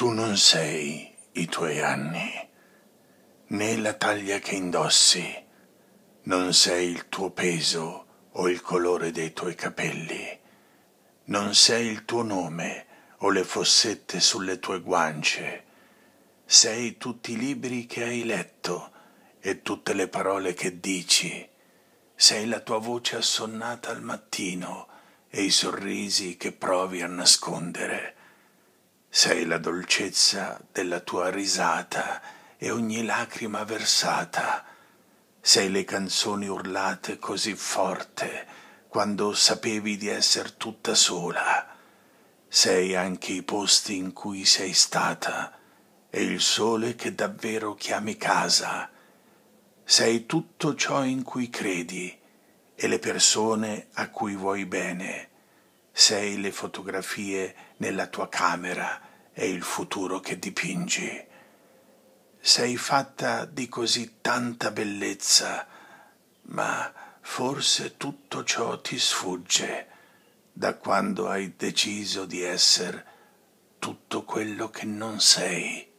Tu non sei i tuoi anni, né la taglia che indossi, non sei il tuo peso o il colore dei tuoi capelli, non sei il tuo nome o le fossette sulle tue guance, sei tutti i libri che hai letto e tutte le parole che dici, sei la tua voce assonnata al mattino e i sorrisi che provi a nascondere sei la dolcezza della tua risata e ogni lacrima versata. Sei le canzoni urlate così forte quando sapevi di essere tutta sola. Sei anche i posti in cui sei stata e il sole che davvero chiami casa. Sei tutto ciò in cui credi e le persone a cui vuoi bene. Sei le fotografie nella tua camera e il futuro che dipingi. Sei fatta di così tanta bellezza, ma forse tutto ciò ti sfugge da quando hai deciso di essere tutto quello che non sei.